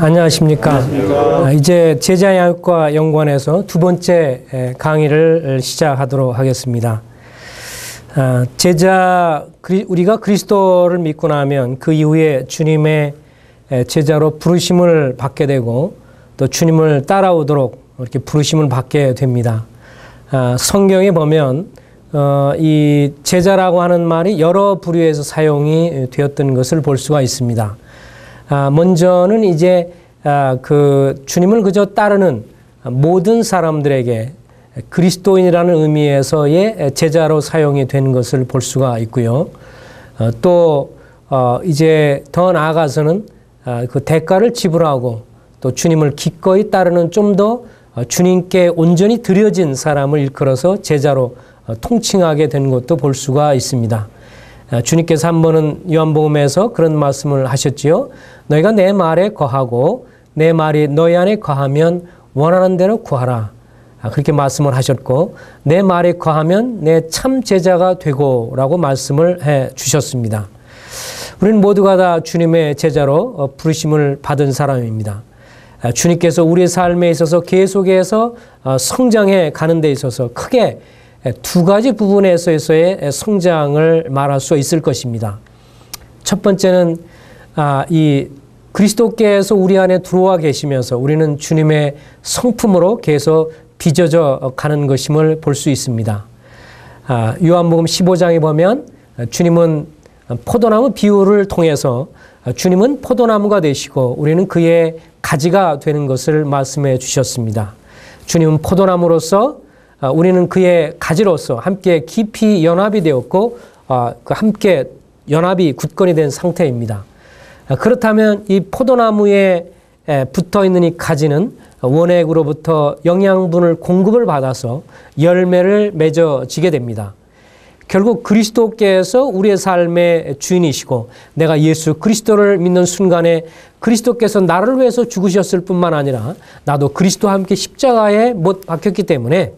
안녕하십니까. 안녕하십니까. 이제 제자양육과 연관해서 두 번째 강의를 시작하도록 하겠습니다. 아, 제자 우리가 그리스도를 믿고 나면 그 이후에 주님의 제자로 부르심을 받게 되고 또 주님을 따라오도록 이렇게 부르심을 받게 됩니다. 아, 성경에 보면 어, 이 제자라고 하는 말이 여러 부류에서 사용이 되었던 것을 볼 수가 있습니다. 아, 먼저는 이제 아, 그 주님을 그저 따르는 모든 사람들에게 그리스도인이라는 의미에서의 제자로 사용이 된 것을 볼 수가 있고요. 어, 또 어, 이제 더 나아가서는 아, 그 대가를 지불하고 또 주님을 기꺼이 따르는 좀더 어, 주님께 온전히 드려진 사람을 일컬어서 제자로 통칭하게 된 것도 볼 수가 있습니다. 아, 주님께서 한 번은 요한복음에서 그런 말씀을 하셨지요. 너희가 내 말에 거하고 내 말이 너희 안에 거하면 원하는 대로 구하라. 아, 그렇게 말씀을 하셨고 내 말에 거하면 내 참 제자가 되고라고 말씀을 해 주셨습니다. 우리는 모두가 다 주님의 제자로 어, 부르심을 받은 사람입니다. 아, 주님께서 우리의 삶에 있어서 계속해서 어, 성장해 가는 데 있어서 크게 예, 두 가지 부분에서의 성장을 말할 수 있을 것입니다. 첫 번째는 아, 이 그리스도께서 우리 안에 들어와 계시면서 우리는 주님의 성품으로 계속 빚어져 가는 것임을 볼 수 있습니다. 아, 요한복음 15장에 보면 주님은 포도나무 비유를 통해서 주님은 포도나무가 되시고 우리는 그의 가지가 되는 것을 말씀해 주셨습니다. 주님은 포도나무로서 아, 우리는 그의 가지로서 함께 깊이 연합이 되었고 아, 그 함께 연합이 굳건히 된 상태입니다. 아, 그렇다면 이 포도나무에 붙어 있는 이 가지는 원액으로부터 영양분을 공급을 받아서 열매를 맺어지게 됩니다. 결국 그리스도께서 우리의 삶의 주인이시고 내가 예수 그리스도를 믿는 순간에 그리스도께서 나를 위해서 죽으셨을 뿐만 아니라 나도 그리스도와 함께 십자가에 못 박혔기 때문에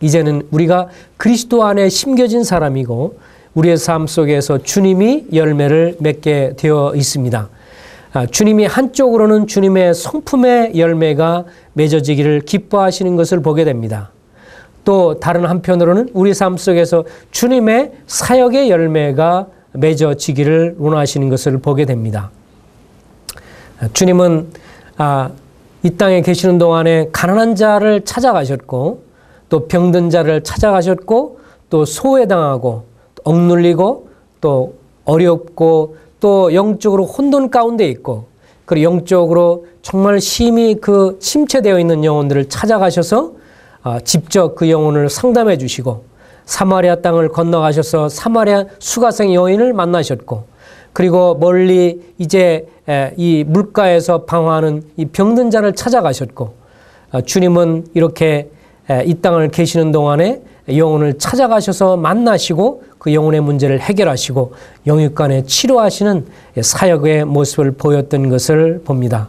이제는 우리가 그리스도 안에 심겨진 사람이고 우리의 삶 속에서 주님이 열매를 맺게 되어 있습니다. 아, 주님이 한쪽으로는 주님의 성품의 열매가 맺어지기를 기뻐하시는 것을 보게 됩니다. 또 다른 한편으로는 우리 삶 속에서 주님의 사역의 열매가 맺어지기를 원하시는 것을 보게 됩니다. 아, 주님은 아, 이 땅에 계시는 동안에 가난한 자를 찾아가셨고 또 병든 자를 찾아가셨고 또 소외당하고 억눌리고 또 어렵고 또 영적으로 혼돈 가운데 있고 그리고 영적으로 정말 심히 그 침체되어 있는 영혼들을 찾아가셔서 아, 직접 그 영혼을 상담해 주시고 사마리아 땅을 건너가셔서 사마리아 수가생 여인을 만나셨고 그리고 멀리 이제 이 물가에서 방황하는 이 병든 자를 찾아가셨고 아, 주님은 이렇게 이 땅을 계시는 동안에 영혼을 찾아가셔서 만나시고 그 영혼의 문제를 해결하시고 영육간에 치료하시는 사역의 모습을 보였던 것을 봅니다.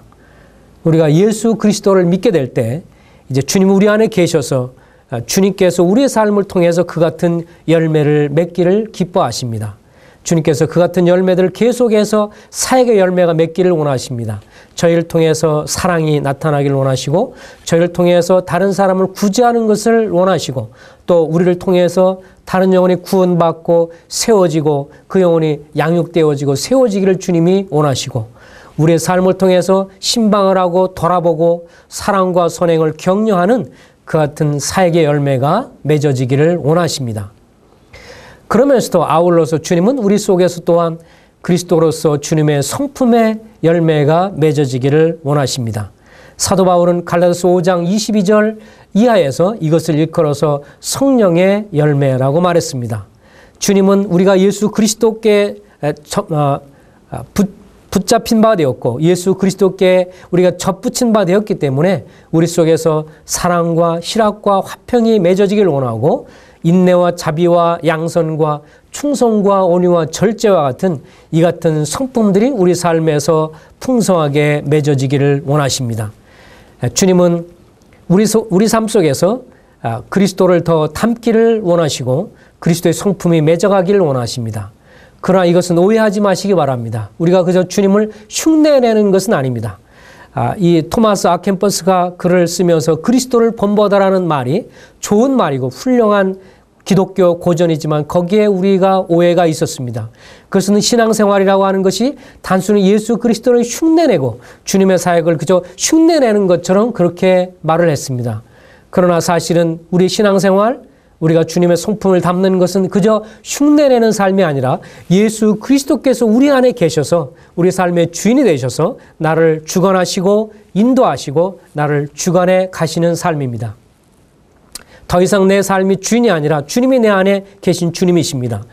우리가 예수 그리스도를 믿게 될 때 이제 주님 우리 안에 계셔서 어, 주님께서 우리의 삶을 통해서 그 같은 열매를 맺기를 기뻐하십니다. 주님께서 그 같은 열매들을 계속해서 사역의 열매가 맺기를 원하십니다. 저희를 통해서 사랑이 나타나기를 원하시고 저희를 통해서 다른 사람을 구제하는 것을 원하시고 또 우리를 통해서 다른 영혼이 구원받고 세워지고 그 영혼이 양육되어지고 세워지기를 주님이 원하시고 우리의 삶을 통해서 신방을 하고 돌아보고 사랑과 선행을 격려하는 그 같은 사역의 열매가 맺어지기를 원하십니다. 그러면서도 아울러서 주님은 우리 속에서 또한 그리스도로서 주님의 성품의 열매가 맺어지기를 원하십니다. 사도 바울은 갈라디아서 5장 22절 이하에서 이것을 일컬어서 성령의 열매라고 말했습니다. 주님은 우리가 예수 그리스도께 어, 아, 붙잡힌 바 되었고 예수 그리스도께 우리가 접붙인 바 되었기 때문에 우리 속에서 사랑과 희락과 화평이 맺어지길 원하고 인내와 자비와 양선과 충성과 온유와 절제와 같은 이 같은 성품들이 우리 삶에서 풍성하게 맺어지기를 원하십니다. 아, 주님은 우리, 소, 우리 삶 속에서 아, 그리스도를 더 닮기를 원하시고 그리스도의 성품이 맺어가기를 원하십니다. 그러나 이것은 오해하지 마시기 바랍니다. 우리가 그저 주님을 흉내내는 것은 아닙니다. 아, 이 토마스 아캠퍼스가 글을 쓰면서 그리스도를 본보다라는 말이 좋은 말이고 훌륭한 기독교 고전이지만 거기에 우리가 오해가 있었습니다. 그것은 신앙생활이라고 하는 것이 단순히 예수 그리스도를 흉내내고 주님의 사역을 그저 흉내내는 것처럼 그렇게 말을 했습니다. 그러나 사실은 우리 신앙생활, 우리가 주님의 성품을 담는 것은 그저 흉내내는 삶이 아니라 예수 그리스도께서 우리 안에 계셔서 우리 삶의 주인이 되셔서 나를 주관하시고 인도하시고 나를 주관해 가시는 삶입니다. 더 이상 내 삶이 주인이 아니라 주님이 내 안에 계신 주님이십니다.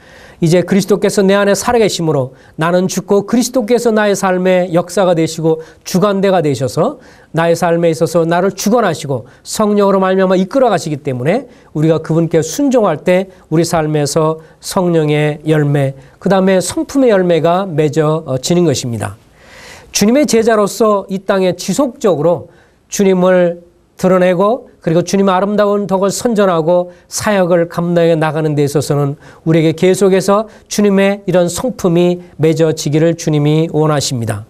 이제 그리스도께서 내 안에 살아계심으로 나는 죽고 그리스도께서 나의 삶의 역사가 되시고 주관대가 되셔서 나의 삶에 있어서 나를 주관하시고 성령으로 말미암아 이끌어 가시기 때문에 우리가 그분께 순종할 때 우리 삶에서 성령의 열매 그다음에 성품의 열매가 맺어지는 어, 것입니다. 주님의 제자로서 이 땅에 지속적으로 주님을 드러내고 그리고 주님 의 아름다운 덕을 선전하고 사역을 감당해 나가는 데 있어서는 우리에게 계속해서 주님의 이런 성품이 맺어지기를 주님이 원하십니다.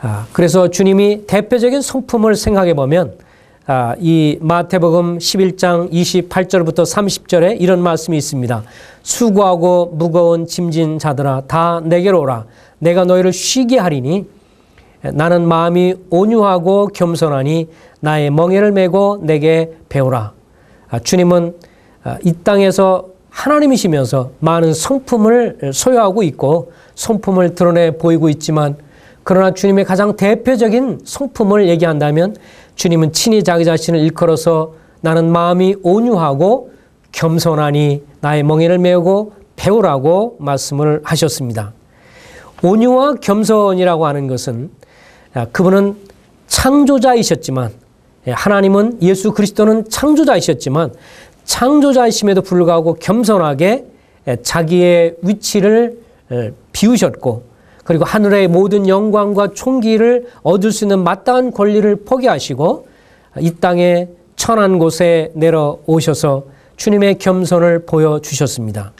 아, 그래서 주님이 대표적인 성품을 생각해 보면 아, 이 마태복음 11장 28절부터 30절에 이런 말씀이 있습니다. 수고하고 무거운 짐진 자들아 다 내게로 오라. 내가 너희를 쉬게 하리니 나는 마음이 온유하고 겸손하니 나의 멍에를 메고 내게 배우라. 아, 주님은 아, 이 땅에서 하나님이시면서 많은 성품을 소유하고 있고 성품을 드러내 보이고 있지만 그러나 주님의 가장 대표적인 성품을 얘기한다면 주님은 친히 자기 자신을 일컬어서 나는 마음이 온유하고 겸손하니 나의 멍에를 메우고 배우라고 말씀을 하셨습니다. 온유와 겸손이라고 하는 것은 아, 그분은 창조자이셨지만 예, 하나님은 예수 그리스도는 창조자이셨지만 창조자이심에도 불구하고 겸손하게 예, 자기의 위치를 예, 비우셨고 그리고 하늘의 모든 영광과 총기를 얻을 수 있는 마땅한 권리를 포기하시고 이 땅에 천한 곳에 내려오셔서 주님의 겸손을 보여주셨습니다.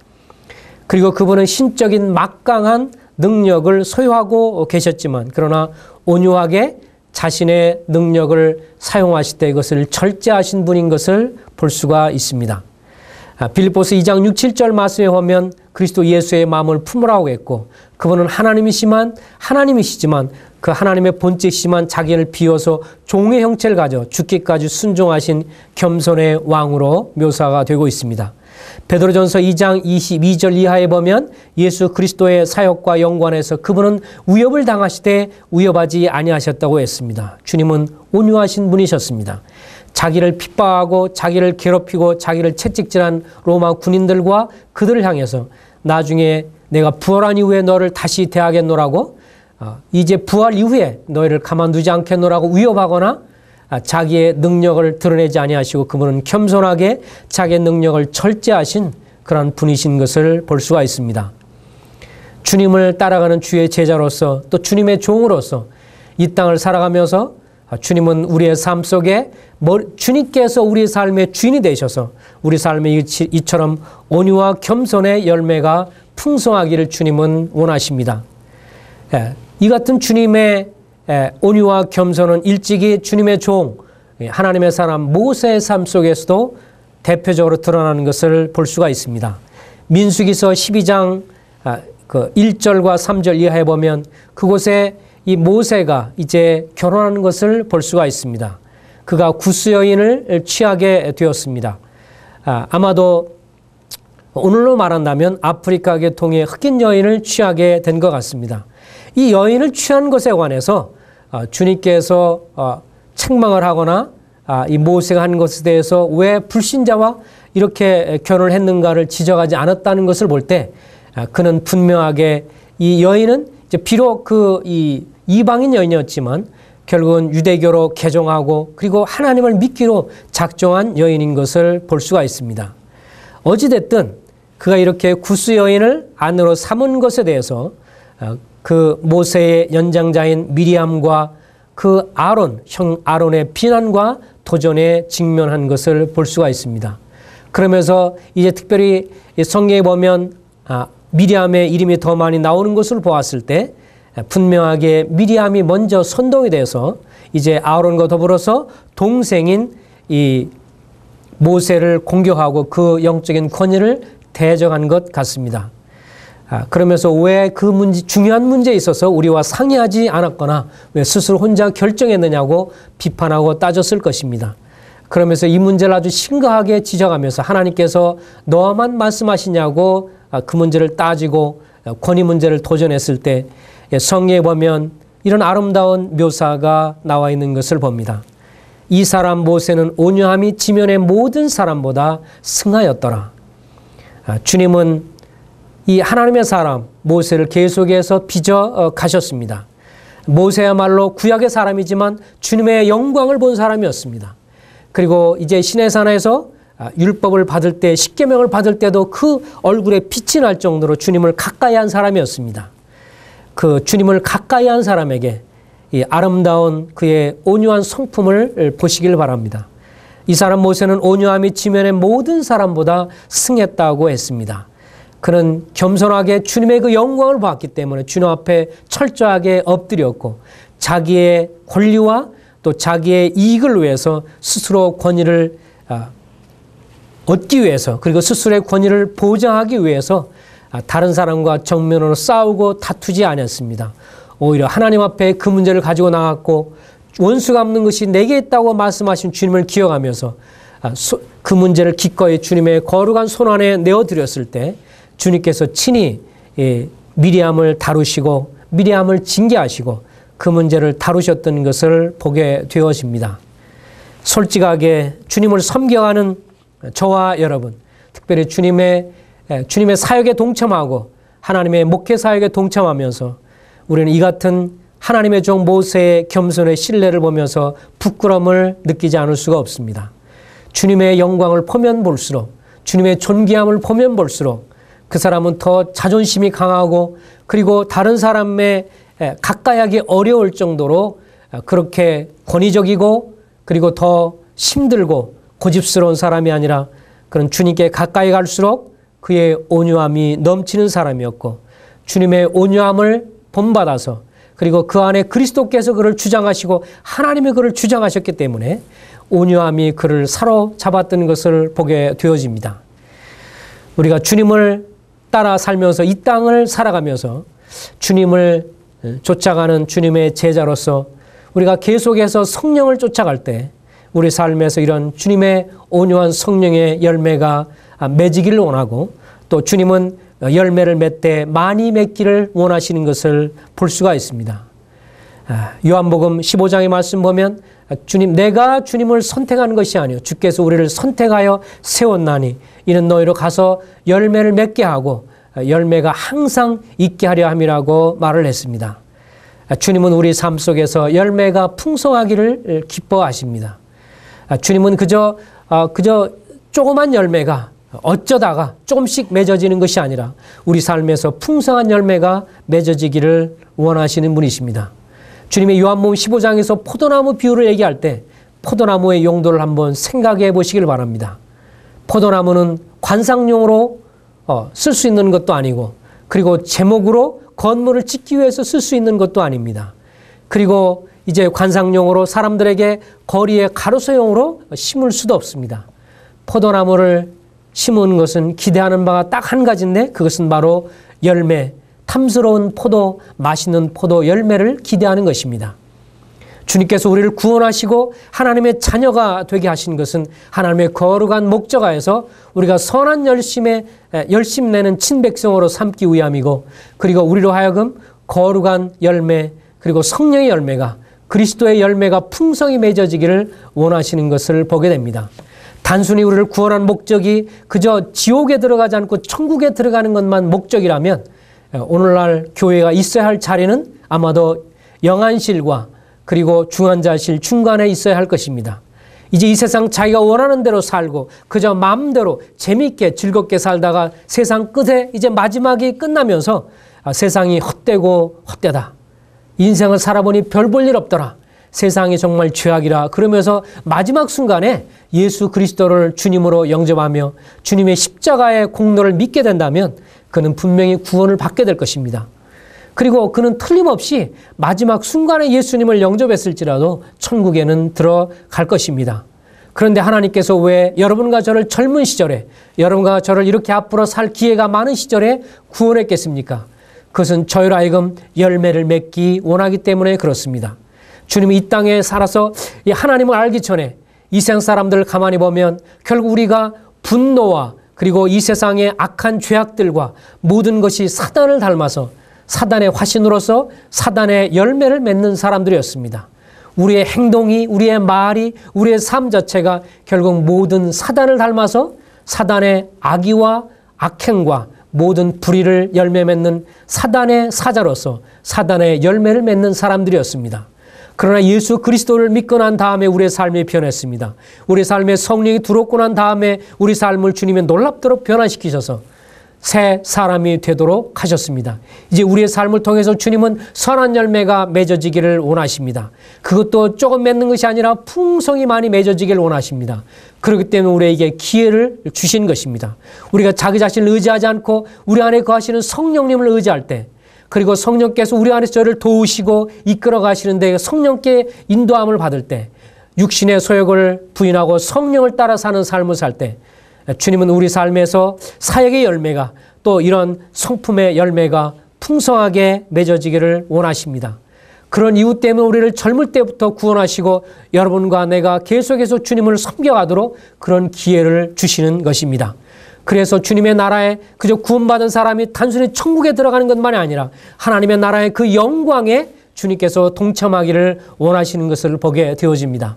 그리고 그분은 신적인 막강한 능력을 소유하고 계셨지만 그러나 온유하게 자신의 능력을 사용하실 때 이것을 절제하신 분인 것을 볼 수가 있습니다. 아, 빌리포스 2장 6, 7절 말씀에 보면 그리스도 예수의 마음을 품으라고 했고 그분은 하나님이시만 하나님이시지만 그 하나님의 본체시만 자기를 비워서 종의 형체를 가져 죽기까지 순종하신 겸손의 왕으로 묘사가 되고 있습니다. 베드로전서 2장 22절 이하에 보면 예수 그리스도의 사역과 연관해서 그분은 위협을 당하시되 위협하지 아니하셨다고 했습니다. 주님은 온유하신 분이셨습니다. 자기를 핍박하고 자기를 괴롭히고 자기를 채찍질한 로마 군인들과 그들을 향해서 나중에 내가 부활한 이후에 너를 다시 대하겠노라고 어, 이제 부활 이후에 너희를 가만두지 않겠노라고 위협하거나 아, 자기의 능력을 드러내지 아니하시고 그분은 겸손하게 자기의 능력을 철제하신 그런 분이신 것을 볼 수가 있습니다. 주님을 따라가는 주의 제자로서 또 주님의 종으로서 이 땅을 살아가면서 아, 주님은 우리의 삶 속에 주님께서 우리 삶의 주인이 되셔서 우리 삶에 이처럼 온유와 겸손의 열매가 풍성하기를 주님은 원하십니다. 예, 이 같은 주님의 예, 온유와 겸손은 일찍이 주님의 종, 예, 하나님의 사람 모세의 삶 속에서도 대표적으로 드러나는 것을 볼 수가 있습니다. 민수기서 12장 1절과 아, 그 3절 이하에 보면 그곳에 이 모세가 이제 결혼하는 것을 볼 수가 있습니다. 그가 구스 여인을 취하게 되었습니다. 아, 아마도 오늘로 말한다면 아프리카계 통해 흑인 여인을 취하게 된 것 같습니다. 이 여인을 취한 것에 관해서 아, 주님께서 아, 책망을 하거나 아, 이 모세가 한 것에 대해서 왜 불신자와 이렇게 결혼을 했는가를 지적하지 않았다는 것을 볼 때 그는 분명하게 이 여인은 비록 그이 이방인 여인이었지만 결국은 유대교로 개종하고 그리고 하나님을 믿기로 작정한 여인인 것을 볼 수가 있습니다. 어찌됐든 그가 이렇게 구스 여인을 안으로 삼은 것에 대해서 그 모세의 연장자인 미리암과 그 아론, 형 아론의 비난과 도전에 직면한 것을 볼 수가 있습니다. 그러면서 이제 특별히 성경에 보면 아, 미리암의 이름이 더 많이 나오는 것을 보았을 때 분명하게 미리암이 먼저 선동이 돼서 이제 아론과 더불어서 동생인 이 모세를 공격하고 그 영적인 권위를 대적한 것 같습니다. 아, 그러면서 왜 그 문제, 중요한 문제에 있어서 우리와 상의하지 않았거나 왜 스스로 혼자 결정했느냐고 비판하고 따졌을 것입니다. 그러면서 이 문제를 아주 심각하게 지적하면서 하나님께서 너만 말씀하시냐고 아, 그 문제를 따지고 아, 권위 문제를 도전했을 때 예, 성경에 보면 이런 아름다운 묘사가 나와 있는 것을 봅니다. 이 사람 모세는 온유함이 지면의 모든 사람보다 승하였더라. 주님은 이 하나님의 사람 모세를 계속해서 빚어 어, 가셨습니다. 모세야말로 구약의 사람이지만 주님의 영광을 본 사람이었습니다. 그리고 이제 신의 산에서 아, 율법을 받을 때 십계명을 받을 때도 그 얼굴에 빛이 날 정도로 주님을 가까이 한 사람이었습니다. 그 주님을 가까이 한 사람에게 아름다운 그의 온유한 성품을 보시길 바랍니다. 이 사람 모세는 온유함이 지면의 모든 사람보다 승했다고 했습니다. 그는 겸손하게 주님의 그 영광을 봤기 때문에 주님 앞에 철저하게 엎드렸고 자기의 권리와 또 자기의 이익을 위해서 스스로 권위를 아, 얻기 위해서 그리고 스스로의 권위를 보장하기 위해서 아, 다른 사람과 정면으로 싸우고 다투지 않았습니다. 오히려 하나님 앞에 그 문제를 가지고 나갔고 원수 가없는 것이 내게 있다고 말씀하신 주님을 기억하면서 아, 그 문제를 기꺼이 주님의 거룩한 손 안에 내어드렸을 때 주님께서 친히 예, 미리암을 다루시고 미리암을 징계하시고 그 문제를 다루셨던 것을 보게 되어집니다. 솔직하게 주님을 섬겨하는 저와 여러분, 특별히 주님의 예, 주님의 사역에 동참하고 하나님의 목회 사역에 동참하면서 우리는 이 같은 하나님의 종 모세의 겸손의 신뢰를 보면서 부끄러을 느끼지 않을 수가 없습니다. 주님의 영광을 보면 볼수록 주님의 존귀함을 보면 볼수록 그 사람은 더 자존심이 강하고 그리고 다른 사람의 가까이 하기 어려울 정도로 그렇게 권위적이고 그리고 더 힘들고 고집스러운 사람이 아니라 그런 주님께 가까이 갈수록 그의 온유함이 넘치는 사람이었고 주님의 온유함을 본받아서 그리고 그 안에 그리스도께서 그를 주장하시고 하나님이 그를 주장하셨기 때문에 온유함이 그를 사로잡았던 것을 보게 되어집니다. 우리가 주님을 따라 살면서 이 땅을 살아가면서 주님을 예, 쫓아가는 주님의 제자로서 우리가 계속해서 성령을 쫓아갈 때 우리 삶에서 이런 주님의 온유한 성령의 열매가 아, 맺이기를 원하고 또 주님은 열매를 맺되 많이 맺기를 원하시는 것을 볼 수가 있습니다. 아, 요한복음 15장의 말씀 보면 아, 주님 내가 주님을 선택하는 것이 아니오 주께서 우리를 선택하여 세웠나니 이는 너희로 가서 열매를 맺게 하고 아, 열매가 항상 있게 하려 함이라고 말을 했습니다. 아, 주님은 우리 삶 속에서 열매가 풍성하기를 기뻐하십니다. 주님은 그저 그저 조그만 열매가 어쩌다가 조금씩 맺어지는 것이 아니라 우리 삶에서 풍성한 열매가 맺어지기를 원하시는 분이십니다. 주님의 요한복음 15장에서 포도나무 비유를 얘기할 때 포도나무의 용도를 한번 생각해 보시길 바랍니다. 포도나무는 관상용으로 어, 쓸수 있는 것도 아니고 그리고 제목으로 건물을 짓기 위해서 쓸 수 있는 것도 아닙니다. 그리고 이제 관상용으로 사람들에게 거리에 가로수용으로 심을 수도 없습니다. 포도나무를 심은 것은 기대하는 바가 딱 한 가지인데 그것은 바로 열매, 탐스러운 포도, 맛있는 포도 열매를 기대하는 것입니다. 주님께서 우리를 구원하시고 하나님의 자녀가 되게 하신 것은 하나님의 거룩한 목적하에서 우리가 선한 열심에 열심 내는 친백성으로 삼기 위함이고 그리고 우리로 하여금 거룩한 열매 그리고 성령의 열매가 그리스도의 열매가 풍성히 맺어지기를 원하시는 것을 보게 됩니다. 단순히 우리를 구원한 목적이 그저 지옥에 들어가지 않고 천국에 들어가는 것만 목적이라면 예, 오늘날 교회가 있어야 할 자리는 아마도 영안실과 그리고 중환자실 중간에 있어야 할 것입니다. 이제 이 세상 자기가 원하는 대로 살고 그저 마음대로 재밌게 즐겁게 살다가 세상 끝에 이제 마지막이 끝나면서 아, 세상이 헛되고 헛되다. 인생을 살아보니 별 볼 일 없더라. 세상이 정말 죄악이라 그러면서 마지막 순간에 예수 그리스도를 주님으로 영접하며 주님의 십자가의 공로를 믿게 된다면 그는 분명히 구원을 받게 될 것입니다. 그리고 그는 틀림없이 마지막 순간에 예수님을 영접했을지라도 천국에는 들어갈 것입니다. 그런데 하나님께서 왜 여러분과 저를 젊은 시절에, 여러분과 저를 이렇게 앞으로 살 기회가 많은 시절에 구원했겠습니까? 그것은 저희로 하여금 열매를 맺기 원하기 때문에 그렇습니다. 주님이 이 땅에 살아서 이 하나님을 알기 전에 이 세상 사람들을 가만히 보면 결국 우리가 분노와 그리고 이 세상의 악한 죄악들과 모든 것이 사단을 닮아서 사단의 화신으로서 사단의 열매를 맺는 사람들이었습니다. 우리의 행동이, 우리의 말이, 우리의 삶 자체가 결국 모든 사단을 닮아서 사단의 악의와 악행과 모든 불의를 열매 맺는 사단의 사자로서 사단의 열매를 맺는 사람들이었습니다. 그러나 예수 그리스도를 믿고 난 다음에 우리의 삶이 변했습니다. 우리 삶에 성령이 들어오고 난 다음에 우리 삶을 주님의 놀랍도록 변화시키셔서 새 사람이 되도록 하셨습니다. 이제 우리의 삶을 통해서 주님은 선한 열매가 맺어지기를 원하십니다. 그것도 조금 맺는 것이 아니라 풍성이 많이 맺어지기를 원하십니다. 그렇기 때문에 우리에게 기회를 주신 것입니다. 우리가 자기 자신을 의지하지 않고 우리 안에 거하시는 성령님을 의지할 때 그리고 성령께서 우리 안에서 저를 도우시고 이끌어 가시는데 성령께 인도함을 받을 때 육신의 소욕을 부인하고 성령을 따라 사는 삶을 살 때 주님은 우리 삶에서 사역의 열매가 또 이런 성품의 열매가 풍성하게 맺어지기를 원하십니다. 그런 이유 때문에 우리를 젊을 때부터 구원하시고 여러분과 내가 계속해서 주님을 섬겨가도록 그런 기회를 주시는 것입니다. 그래서 주님의 나라에 그저 구원받은 사람이 단순히 천국에 들어가는 것만이 아니라 하나님의 나라의 그 영광에 주님께서 동참하기를 원하시는 것을 보게 되어집니다.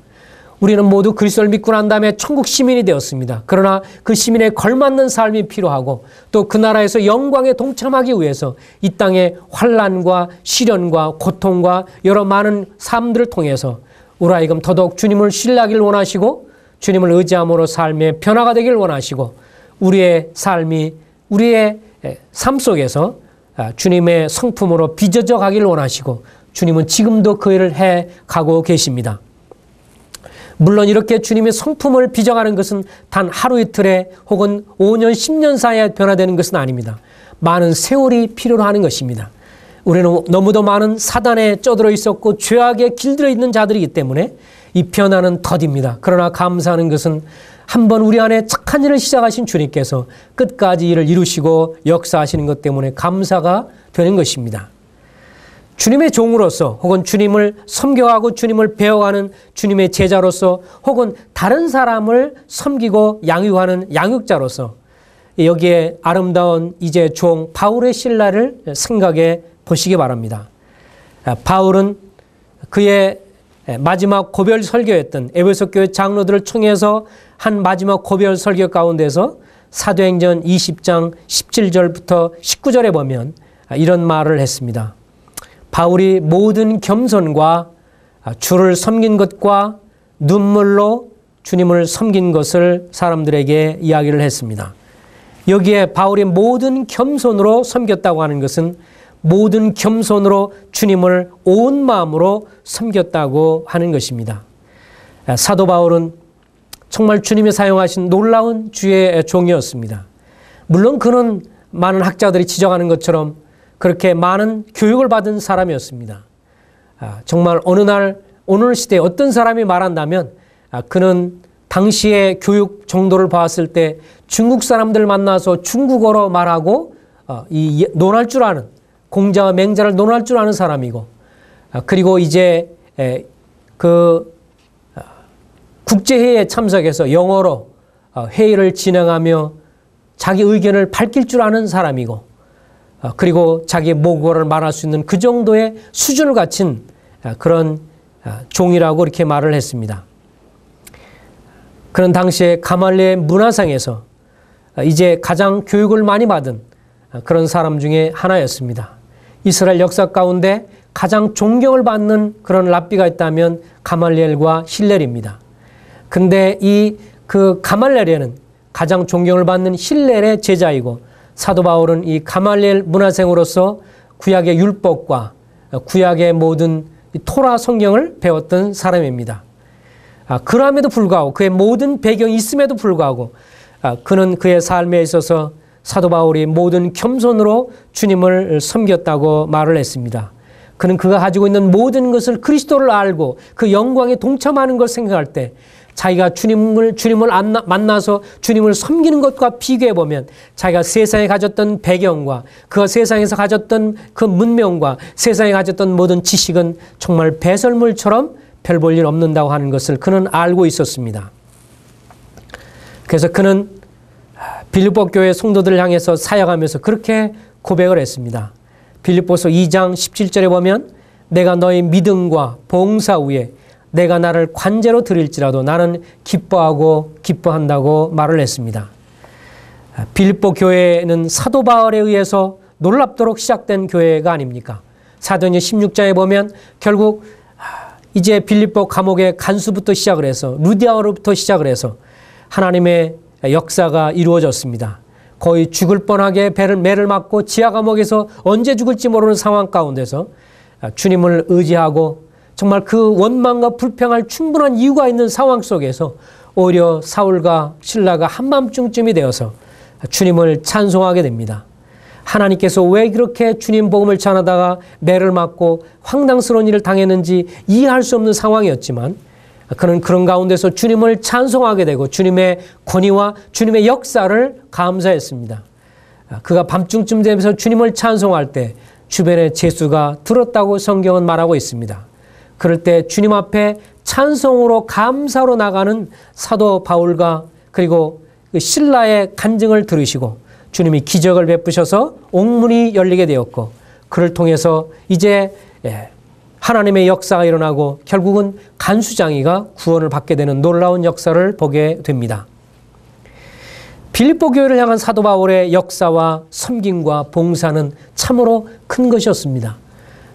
우리는 모두 그리스도를 믿고 난 다음에 천국 시민이 되었습니다. 그러나 그 시민에 걸맞는 삶이 필요하고 또 그 나라에서 영광에 동참하기 위해서 이 땅의 환란과 시련과 고통과 여러 많은 삶들을 통해서 우리 하금 더더욱 주님을 신뢰하길 원하시고 주님을 의지함으로 삶의 변화가 되길 원하시고 우리의 삶이 우리의 예, 삶 속에서 아, 주님의 성품으로 빚어져 가길 원하시고 주님은 지금도 그 일을 해 가고 계십니다. 물론 이렇게 주님의 성품을 빚어가는 것은 단 하루 이틀에 혹은 5년, 10년 사이에 변화되는 것은 아닙니다. 많은 세월이 필요로 하는 것입니다. 우리는 너무도 많은 사단에 쪼들어 있었고 죄악에 길들여 있는 자들이기 때문에 이 변화는 더딥니다. 그러나 감사하는 것은 한번 우리 안에 착한 일을 시작하신 주님께서 끝까지 일을 이루시고 역사하시는 것 때문에 감사가 되는 것입니다. 주님의 종으로서 혹은 주님을 섬겨하고 주님을 배워가는 주님의 제자로서 혹은 다른 사람을 섬기고 양육하는 양육자로서 여기에 아름다운 이제 종 바울의 신라를 생각해 보시기 바랍니다. 아, 바울은 그의 예, 마지막 고별 설교였던 에베소 교회 장로들을 총해서 한 마지막 고별 설교 가운데서 사도행전 20장 17절부터 19절에 보면 이런 말을 했습니다. 바울이 모든 겸손과 주를 섬긴 것과 눈물로 주님을 섬긴 것을 사람들에게 이야기를 했습니다. 여기에 바울이 모든 겸손으로 섬겼다고 하는 것은 모든 겸손으로 주님을 온 마음으로 섬겼다고 하는 것입니다. 아, 사도 바울은 정말 주님이 사용하신 놀라운 주의 종이었습니다. 물론 그는 많은 학자들이 지적하는 것처럼 그렇게 많은 교육을 받은 사람이었습니다. 아, 정말 어느 날 오늘 시대에 어떤 사람이 말한다면 아, 그는 당시의 교육 정도를 봤을 때 중국 사람들 만나서 중국어로 말하고 어, 예, 논할 줄 아는 공자와 맹자를 논할 줄 아는 사람이고 아, 그리고 이제 그 아, 국제회의에 참석해서 영어로 아, 회의를 진행하며 자기 의견을 밝힐 줄 아는 사람이고 그리고 자기 모국어를 말할 수 있는 그 정도의 수준을 갖춘 그런 종이라고 이렇게 말을 했습니다. 그런 당시에 가말레 문화상에서 이제 가장 교육을 많이 받은 그런 사람 중에 하나였습니다. 이스라엘 역사 가운데 가장 존경을 받는 그런 랍비가 있다면 가말리엘과 실렐입니다. 근데 이 그 가말리엘은 가장 존경을 받는 실렐의 제자이고 사도 바울은 이 가말리엘 문화생으로서 구약의 율법과 구약의 모든 토라 성경을 배웠던 사람입니다. 아, 그럼에도 불구하고 그의 모든 배경이 있음에도 불구하고 아, 그는 그의 삶에 있어서 사도 바울이 모든 겸손으로 주님을 섬겼다고 말을 했습니다. 그는 그가 가지고 있는 모든 것을 그리스도를 알고 그 영광에 동참하는 걸 생각할 때 자기가 주님을 주님을 만나서 주님을 섬기는 것과 비교해 보면 자기가 세상에 가졌던 배경과 그 세상에서 가졌던 그 문명과 세상에 가졌던 모든 지식은 정말 배설물처럼 별볼일 없는다고 하는 것을 그는 알고 있었습니다. 그래서 그는 빌립보 교회 성도들을 향해서 사역하면서 그렇게 고백을 했습니다. 빌립보서 2장 17절에 보면 내가 너의 믿음과 봉사 위에 내가 나를 관제로 드릴지라도 나는 기뻐하고 기뻐한다고 말을 했습니다. 빌립보 교회는 사도 바울에 의해서 놀랍도록 시작된 교회가 아닙니까? 사도행전 16장에 보면 결국 이제 빌립보 감옥의 간수부터 시작을 해서 루디아로부터 시작을 해서 하나님의 역사가 이루어졌습니다. 거의 죽을 뻔하게 배를 매를 맞고 지하 감옥에서 언제 죽을지 모르는 상황 가운데서 아, 주님을 의지하고 정말 그 원망과 불평할 충분한 이유가 있는 상황 속에서 오히려 사울과 신라가 한밤중쯤이 되어서 주님을 찬송하게 됩니다. 하나님께서 왜 그렇게 주님 복음을 전하다가 매를 맞고 황당스러운 일을 당했는지 이해할 수 없는 상황이었지만 그런 그런 가운데서 주님을 찬송하게 되고 주님의 권위와 주님의 역사를 감사했습니다. 그가 밤중쯤 되면서 주님을 찬송할 때 주변의 재수가 들었다고 성경은 말하고 있습니다. 그럴 때 주님 앞에 찬송으로 감사로 나가는 사도 바울과 그리고 신라의 그 간증을 들으시고 주님이 기적을 베푸셔서 옥문이 열리게 되었고 그를 통해서 이제 예, 하나님의 역사가 일어나고 결국은 간수장이가 구원을 받게 되는 놀라운 역사를 보게 됩니다. 빌립보 교회를 향한 사도 바울의 역사와 섬김과 봉사는 참으로 큰 것이었습니다.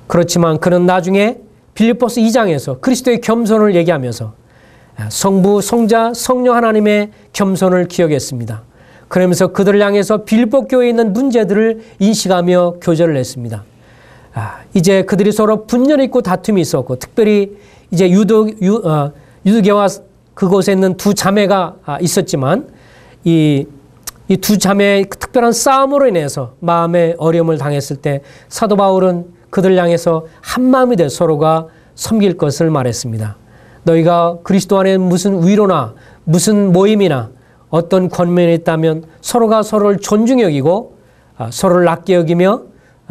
그렇지만 그는 나중에 빌립보스 2장에서 그리스도의 겸손을 얘기하면서 성부, 성자, 성령 하나님의 겸손을 기억했습니다. 그러면서 그들을 향해서 빌립보 교회에 있는 문제들을 인식하며 교제를 했습니다. 아, 이제 그들이 서로 분열이 있고 다툼이 있었고 특별히 이제 유도 유, 어, 유두계와 그곳에 있는 두 자매가 아, 있었지만 이 두 자매의 그 특별한 싸움으로 인해서 마음의 어려움을 당했을 때 사도 바울은 그들 향해서 한 마음이 돼 서로가 섬길 것을 말했습니다. 너희가 그리스도 안에 무슨 위로나 무슨 모임이나 어떤 권면이 있다면 서로가 서로를 존중히 여기고 아, 서로를 낮게 여기며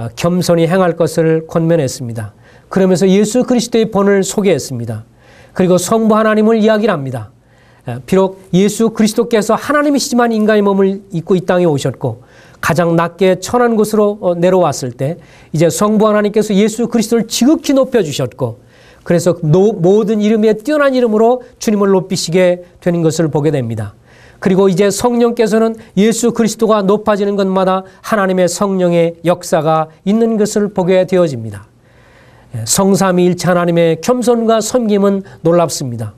아, 겸손히 행할 것을 권면했습니다. 그러면서 예수 그리스도의 본을 소개했습니다. 그리고 성부 하나님을 이야기를 합니다. 아, 비록 예수 그리스도께서 하나님이시지만 인간의 몸을 입고 이 땅에 오셨고 가장 낮게 천한 곳으로 어, 내려왔을 때 이제 성부 하나님께서 예수 그리스도를 지극히 높여 주셨고 그래서 모든 이름에 뛰어난 이름으로 주님을 높이시게 되는 것을 보게 됩니다. 그리고 이제 성령께서는 예수 그리스도가 높아지는 것마다 하나님의 성령의 역사가 있는 것을 보게 되어집니다. 성삼위일체 하나님의 겸손과 섬김은 놀랍습니다.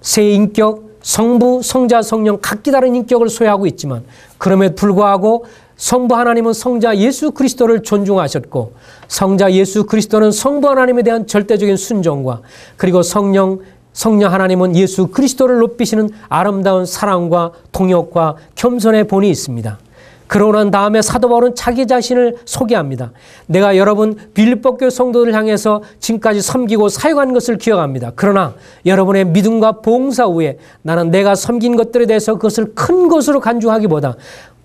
새 인격, 성부, 성자, 성령 각기 다른 인격을 소유하고 있지만 그럼에도 불구하고 성부 하나님은 성자 예수 그리스도를 존중하셨고 성자 예수 그리스도는 성부 하나님에 대한 절대적인 순종과 그리고 성령 성령 하나님은 예수 그리스도를 높이시는 아름다운 사랑과 통역과 겸손의 본이 있습니다. 그러고 난 다음에 사도 바울은 자기 자신을 소개합니다. 내가 여러분 빌립보교 성도를 향해서 지금까지 섬기고 사용한 것을 기억합니다. 그러나 여러분의 믿음과 봉사 후에 나는 내가 섬긴 것들에 대해서 그것을 큰 것으로 간주하기보다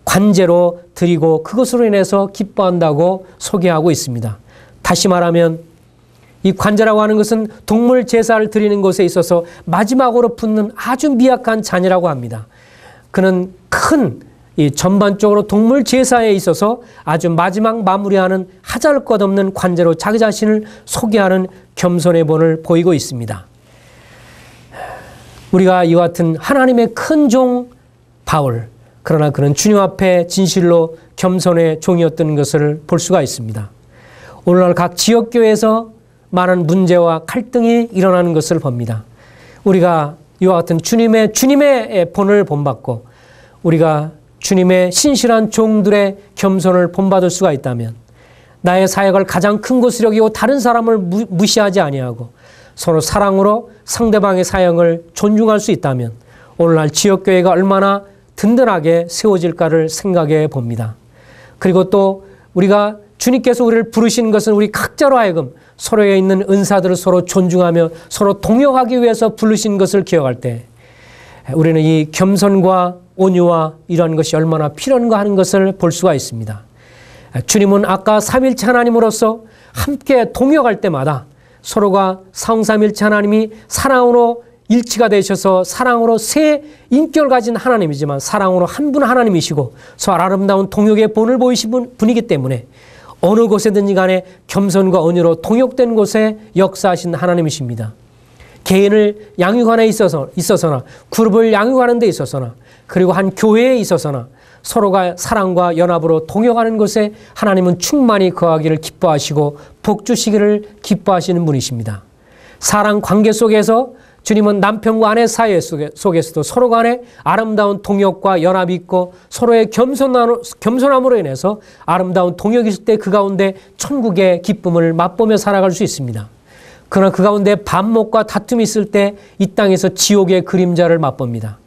관제로 드리고 그것으로 인해서 기뻐한다고 소개하고 있습니다. 다시 말하면 이관자라고 하는 것은 동물 제사를 드리는 것에 있어서 마지막으로 붙는 아주 미약한 잔이라고 합니다. 그는 큰 전반적으로 동물 제사에 있어서 아주 마지막 마무리하는 하잘 것 없는 관제로 자기 자신을 소개하는 겸손의 본을 보이고 있습니다. 우리가 이와 같은 하나님의 큰 종 바울, 그러나 그는 주님 앞에 진실로 겸손의 종이었던 것을 볼 수가 있습니다. 오늘날 각 지역교회에서 많은 문제와 갈등이 일어나는 것을 봅니다. 우리가 이와 같은 주님의 주님의 본을 본받고 우리가 주님의 신실한 종들의 겸손을 본받을 수가 있다면 나의 사역을 가장 큰 것으로 여기고 다른 사람을 무시하지 아니하고 서로 사랑으로 상대방의 사역을 존중할 수 있다면 오늘날 지역교회가 얼마나 든든하게 세워질까를 생각해 봅니다. 그리고 또 우리가 주님께서 우리를 부르신 것은 우리 각자로 하여금 서로에 있는 은사들을 서로 존중하며 서로 동역하기 위해서 부르신 것을 기억할 때 우리는 이 겸손과 온유와 이러한 것이 얼마나 필요한가 하는 것을 볼 수가 있습니다. 주님은 아까 삼일체 하나님으로서 함께 동역할 때마다 서로가 사삼일체 하나님이 사랑으로 일치가 되셔서 사랑으로 새 인격을 가진 하나님이지만 사랑으로 한 분 하나님이시고 서 아름다운 동역의 본을 보이신 분이기 때문에 어느 곳에든지 간에 겸손과 은혜로 통역된 곳에 역사하신 하나님이십니다. 개인을 양육하는 데 있어서, 있어서나 그룹을 양육하는 데 있어서나 그리고 한 교회에 있어서나 서로가 사랑과 연합으로 동역하는 것에 하나님은 충만히 거하기를 기뻐하시고 복주시기를 기뻐하시는 분이십니다. 사랑 관계 속에서 주님은 남편과 아내 사이 속에서도 서로 간에 아름다운 동역과 연합이 있고 서로의 겸손함으로 인해서 아름다운 동역이 있을 때 그 가운데 천국의 기쁨을 맛보며 살아갈 수 있습니다. 그러나 그 가운데 반목과 다툼이 있을 때 이 땅에서 지옥의 그림자를 맛봅니다.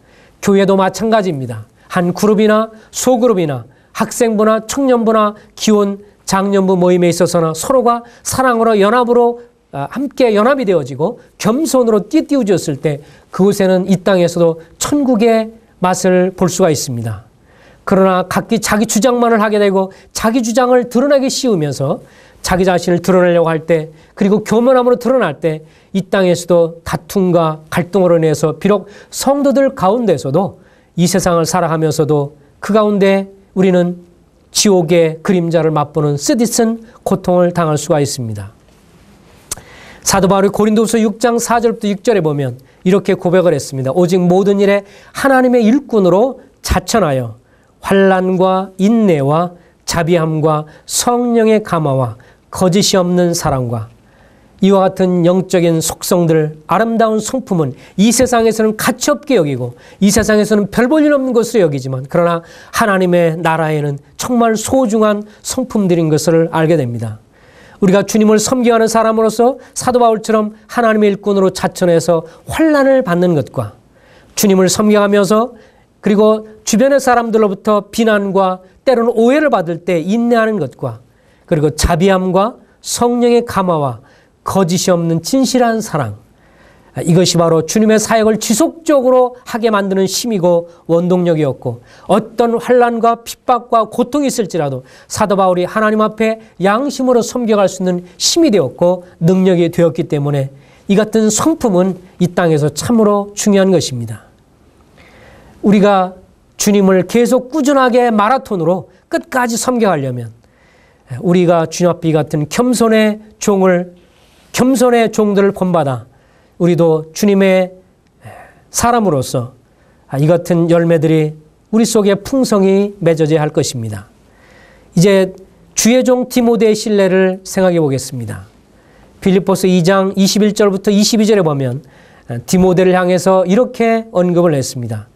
교회도 마찬가지입니다. 한 그룹이나 소그룹이나 학생부나 청년부나 기혼 장년부 모임에 있어서나 서로가 사랑으로 연합으로 아, 함께 연합이 되어지고 겸손으로 띠띠우졌을 때 그곳에는 이 땅에서도 천국의 맛을 볼 수가 있습니다. 그러나 각기 자기 주장만을 하게 되고 자기 주장을 드러내기 쉬우면서 자기 자신을 드러내려고 할 때 그리고 교만함으로 드러날 때 이 땅에서도 다툼과 갈등으로 인해서 비록 성도들 가운데서도 이 세상을 살아가면서도 그 가운데 우리는 지옥의 그림자를 맛보는 쓰디쓴 고통을 당할 수가 있습니다. 사도 바울이 고린도서 6장 4절부터 6절에 보면 이렇게 고백을 했습니다. 오직 모든 일에 하나님의 일꾼으로 자천하여 환란과 인내와 자비함과 성령의 감화와 거짓이 없는 사랑과 이와 같은 영적인 속성들, 아름다운 성품은 이 세상에서는 가치없게 여기고 이 세상에서는 별볼일 없는 것으로 여기지만 그러나 하나님의 나라에는 정말 소중한 성품들인 것을 알게 됩니다. 우리가 주님을 섬기하는 사람으로서 사도 바울처럼 하나님의 일꾼으로 자천해서 환란을 받는 것과 주님을 섬겨하면서 그리고 주변의 사람들로부터 비난과 때로는 오해를 받을 때 인내하는 것과 그리고 자비함과 성령의 감화와 거짓이 없는 진실한 사랑 이것이 바로 주님의 사역을 지속적으로 하게 만드는 힘이고 원동력이었고 어떤 환란과 핍박과 고통이 있을지라도 사도 바울이 하나님 앞에 양심으로 섬겨갈 수 있는 힘이 되었고 능력이 되었기 때문에 이 같은 성품은 이 땅에서 참으로 중요한 것입니다. 우리가 주님을 계속 꾸준하게 마라톤으로 끝까지 섬겨하려면 우리가 주님 앞에 같은 겸손의 종을 겸손의 종들을 본받아 우리도 주님의 사람으로서 아, 이 같은 열매들이 우리 속에 풍성히 맺어져야 할 것입니다. 이제 주의 종 디모데의 신뢰를 생각해 보겠습니다. 빌리포스 2장 21절부터 22절에 보면 아, 디모데를 향해서 이렇게 언급을 했습니다.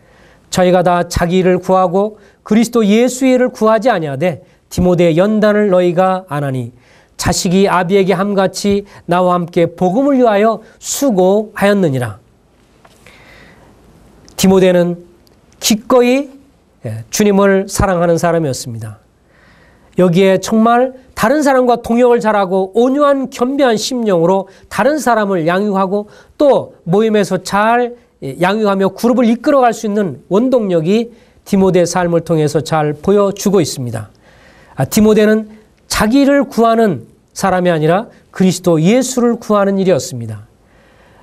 저희가 다 자기를 구하고 그리스도 예수의 를 구하지 아니하되 디모데의 연단을 너희가 안하니 자식이 아비에게 함같이 나와 함께 복음을 위하여 수고하였느니라. 디모데는 기꺼이 예, 주님을 사랑하는 사람이었습니다. 여기에 정말 다른 사람과 동역을 잘하고 온유한 겸비한 심령으로 다른 사람을 양육하고 또 모임에서 잘 예, 양육하며 그룹을 이끌어갈 수 있는 원동력이 디모데 삶을 통해서 잘 보여주고 있습니다. 아, 디모데는 자기를 구하는 사람이 아니라 그리스도 예수를 구하는 일이었습니다.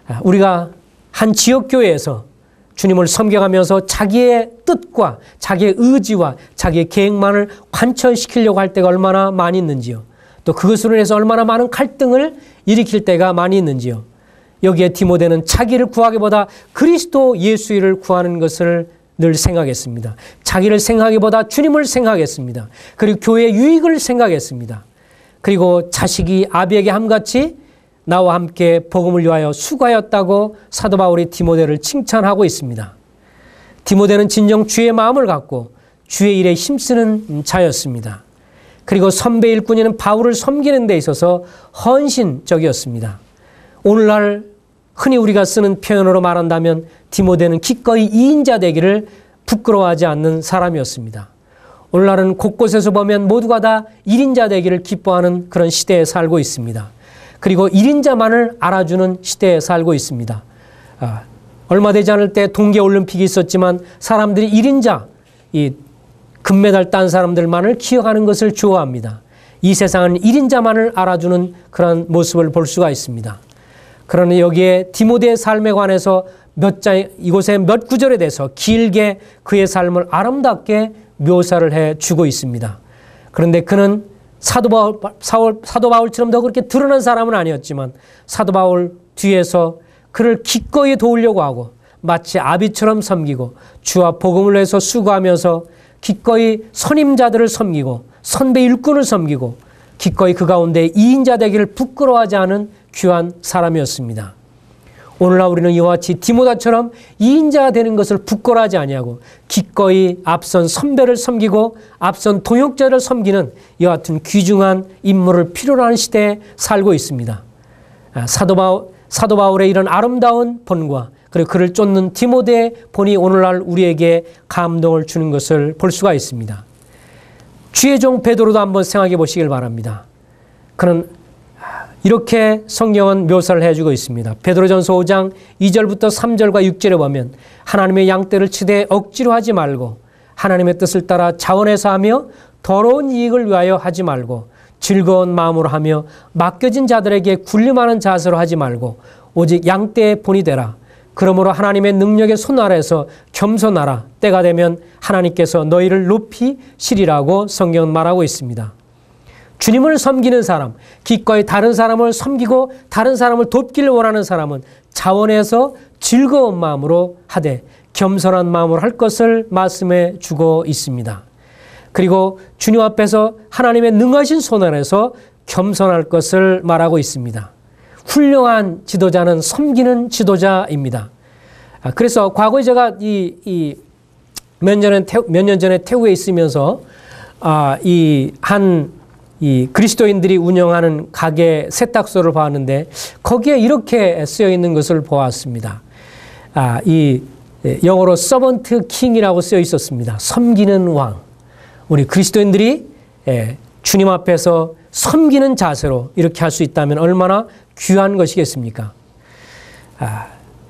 아, 우리가 한 지역교회에서 주님을 섬겨가면서 자기의 뜻과 자기의 의지와 자기의 계획만을 관철시키려고 할 때가 얼마나 많이 있는지요. 또 그것으로 인해서 얼마나 많은 갈등을 일으킬 때가 많이 있는지요. 여기에 디모데는 자기를 구하기보다 그리스도 예수를 구하는 것을 늘 생각했습니다. 자기를 생각하기보다 주님을 생각했습니다. 그리고 교회 유익을 생각했습니다. 그리고 자식이 아비에게 함같이 나와 함께 복음을 위하여 수고하였다고 사도 바울이 디모데를 칭찬하고 있습니다. 디모데는 진정 주의 마음을 갖고 주의 일에 힘쓰는 자였습니다. 그리고 선배 일꾼이 바울을 섬기는 데 있어서 헌신적이었습니다. 오늘날 흔히 우리가 쓰는 표현으로 말한다면 디모데는 기꺼이 이인자 되기를 부끄러워하지 않는 사람이었습니다. 오늘날은 곳곳에서 보면 모두가 다 1인자 되기를 기뻐하는 그런 시대에 살고 있습니다. 그리고 1인자만을 알아주는 시대에 살고 있습니다. 아, 얼마 되지 않을 때 동계올림픽이 있었지만 사람들이 1인자, 이 금메달 딴 사람들만을 기억하는 것을 좋아합니다. 이 세상은 1인자만을 알아주는 그런 모습을 볼 수가 있습니다. 그러니 여기에 디모데의 삶에 관해서 몇 자, 이곳의 몇 구절에 대해서 길게 그의 삶을 아름답게 묘사를 해 주고 있습니다. 그런데 그는 사도 바울 사도 바울처럼 더 그렇게 드러난 사람은 아니었지만 사도 바울 뒤에서 그를 기꺼이 도우려고 하고 마치 아비처럼 섬기고 주와 복음을 위해서 수고하면서 기꺼이 선임자들을 섬기고 선배 일꾼을 섬기고 기꺼이 그 가운데 이인자 되기를 부끄러워하지 않은 귀한 사람이었습니다. 오늘날 우리는 이와 같이 디모다처럼 이인자가 되는 것을 부끄러워하지 아니하고 기꺼이 앞선 선배를 섬기고 앞선 동역자를 섬기는 이와 같은 귀중한 인물을 필요로 하는 시대에 살고 있습니다. 아, 사도, 바울, 사도 바울의 이런 아름다운 본과 그리고 그를 쫓는 디모데의 본이 오늘날 우리에게 감동을 주는 것을 볼 수가 있습니다. 주의 종 베드로도 한번 생각해 보시길 바랍니다. 그는 이렇게 성경은 묘사를 해주고 있습니다. 베드로전서 5장 2절부터 3절과 6절에 보면 하나님의 양떼를 치되 억지로 하지 말고 하나님의 뜻을 따라 자원해서 하며 더러운 이익을 위하여 하지 말고 즐거운 마음으로 하며 맡겨진 자들에게 군림하는 자세로 하지 말고 오직 양떼의 본이 되라. 그러므로 하나님의 능력의 손 아래서 겸손하라. 때가 되면 하나님께서 너희를 높이 시리라고 성경은 말하고 있습니다. 주님을 섬기는 사람, 기꺼이 다른 사람을 섬기고 다른 사람을 돕기를 원하는 사람은 자원해서 즐거운 마음으로 하되 겸손한 마음으로 할 것을 말씀해 주고 있습니다. 그리고 주님 앞에서 하나님의 능하신 손 안에서 겸손할 것을 말하고 있습니다. 훌륭한 지도자는 섬기는 지도자입니다. 아, 그래서 과거에 제가 이, 이 몇년 에 몇년 전에 태우에 있으면서 아, 이한 이 그리스도인들이 운영하는 가게 세탁소를 보았는데 거기에 이렇게 쓰여 있는 것을 보았습니다. 아, 이 예, 영어로 서번트 킹이라고 쓰여 있었습니다. 섬기는 왕. 우리 그리스도인들이 예, 주님 앞에서 섬기는 자세로 이렇게 할 수 있다면 얼마나 귀한 것이겠습니까? 아,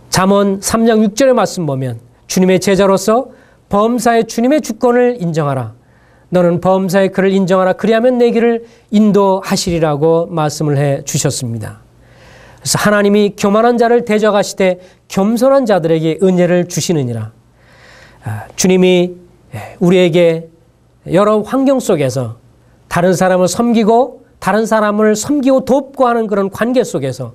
잠언 3장 6절의 말씀 보면 주님의 제자로서 범사의 주님의 주권을 인정하라. 너는 범사의 그를 인정하라. 그리하면 내 길을 인도하시리라고 말씀을 해 주셨습니다. 그래서 하나님이 교만한 자를 대적하시되 겸손한 자들에게 은혜를 주시느니라. 아, 주님이 예, 우리에게 여러 환경 속에서 다른 사람을 섬기고 다른 사람을 섬기고 돕고 하는 그런 관계 속에서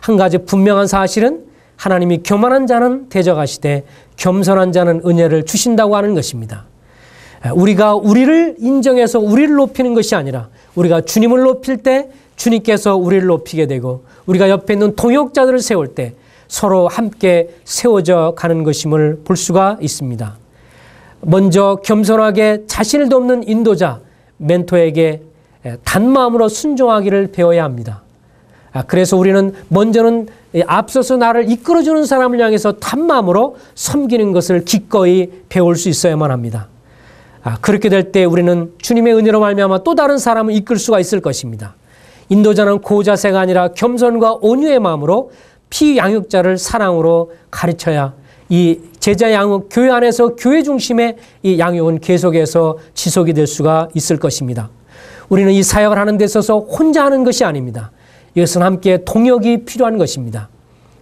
한 가지 분명한 사실은 하나님이 교만한 자는 대적하시되 겸손한 자는 은혜를 주신다고 하는 것입니다. 우리가 우리를 인정해서 우리를 높이는 것이 아니라 우리가 주님을 높일 때 주님께서 우리를 높이게 되고 우리가 옆에 있는 동역자들을 세울 때 서로 함께 세워져 가는 것임을 볼 수가 있습니다. 먼저 겸손하게 자신을 돕는 인도자, 멘토에게 단마음으로 순종하기를 배워야 합니다. 아, 그래서 우리는 먼저는 앞서서 나를 이끌어주는 사람을 향해서 단마음으로 섬기는 것을 기꺼이 배울 수 있어야만 합니다. 아, 그렇게 될 때 우리는 주님의 은혜로 말미암아 또 다른 사람을 이끌 수가 있을 것입니다. 인도자는 고자세가 아니라 겸손과 온유의 마음으로 피양육자를 사랑으로 가르쳐야 이 제자 양육 교회 안에서 교회 중심의 이 양육은 계속해서 지속이 될 수가 있을 것입니다. 우리는 이 사역을 하는 데 있어서 혼자 하는 것이 아닙니다. 이것은 함께 동역이 필요한 것입니다.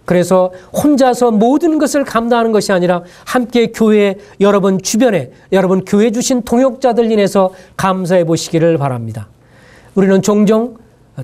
그래서 혼자서 모든 것을 감당하는 것이 아니라 함께 교회 여러분 주변에 여러분 교회 주신 동역자들 인해서 감사해 보시기를 바랍니다. 우리는 종종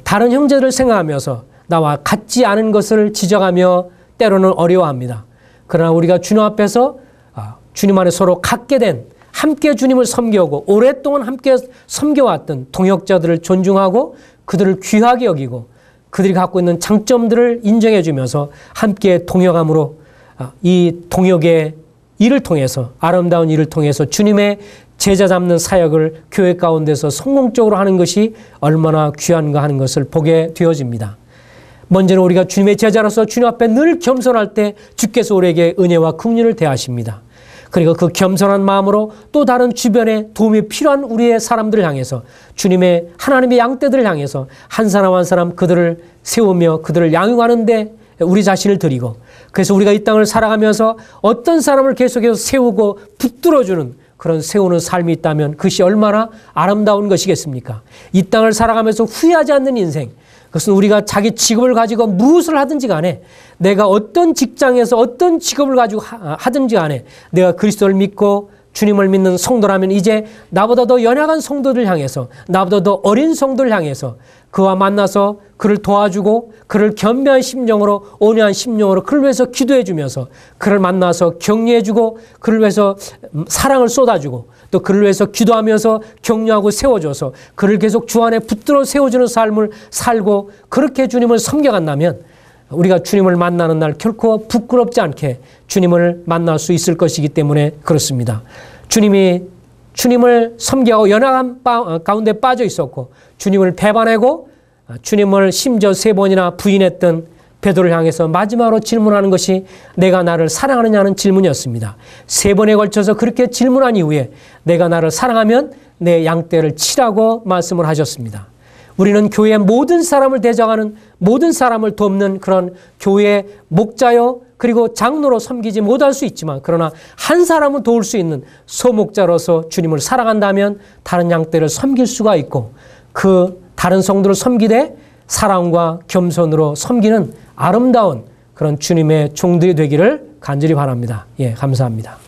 다른 형제를 생각하면서 나와 같지 않은 것을 지적하며 때로는 어려워합니다. 그러나 우리가 주님 앞에서 아, 주님 안에 서로 갖게 된 함께 주님을 섬겨오고 오랫동안 함께 섬겨왔던 동역자들을 존중하고 그들을 귀하게 여기고 그들이 갖고 있는 장점들을 인정해 주면서 함께 동역함으로 아, 이 동역의 일을 통해서 아름다운 일을 통해서 주님의 제자 잡는 사역을 교회 가운데서 성공적으로 하는 것이 얼마나 귀한가 하는 것을 보게 되어집니다. 먼저는 우리가 주님의 제자로서 주님 앞에 늘 겸손할 때 주께서 우리에게 은혜와 긍휼을 대하십니다. 그리고 그 겸손한 마음으로 또 다른 주변에 도움이 필요한 우리의 사람들을 향해서 주님의 하나님의 양떼들을 향해서 한 사람 한 사람 그들을 세우며 그들을 양육하는데 우리 자신을 드리고 그래서 우리가 이 땅을 살아가면서 어떤 사람을 계속해서 세우고 붙들어주는 그런 세우는 삶이 있다면 그것이 얼마나 아름다운 것이겠습니까? 이 땅을 살아가면서 후회하지 않는 인생, 그것은 우리가 자기 직업을 가지고 무엇을 하든지 간에 내가 어떤 직장에서 어떤 직업을 가지고 아, 하든지 간에 내가 그리스도를 믿고 주님을 믿는 성도라면 이제 나보다 더 연약한 성도를 향해서 나보다 더 어린 성도를 향해서 그와 만나서 그를 도와주고 그를 겸비한 심령으로 온유한 심령으로 그를 위해서 기도해 주면서 그를 만나서 격려해 주고 그를 위해서 음, 사랑을 쏟아주고 또 그를 위해서 기도하면서 격려하고 세워줘서 그를 계속 주 안에 붙들어 세워주는 삶을 살고 그렇게 주님을 섬겨간다면 우리가 주님을 만나는 날 결코 부끄럽지 않게 주님을 만날 수 있을 것이기 때문에 그렇습니다. 주님이 주님을 섬기고 연약한 어, 가운데 빠져 있었고 주님을 배반하고 아, 주님을 심지어 세 번이나 부인했던 베드로를 향해서 마지막으로 질문하는 것이 내가 나를 사랑하느냐는 질문이었습니다. 세 번에 걸쳐서 그렇게 질문한 이후에 내가 나를 사랑하면 내 양떼를 치라고 말씀을 하셨습니다. 우리는 교회 모든 사람을 대적하는 모든 사람을 돕는 그런 교회 목자요 그리고 장로로 섬기지 못할 수 있지만 그러나 한 사람은 도울 수 있는 소목자로서 주님을 사랑한다면 다른 양떼를 섬길 수가 있고 그 다른 성도를 섬기되 사랑과 겸손으로 섬기는 아름다운 그런 주님의 종들이 되기를 간절히 바랍니다. 예, 감사합니다.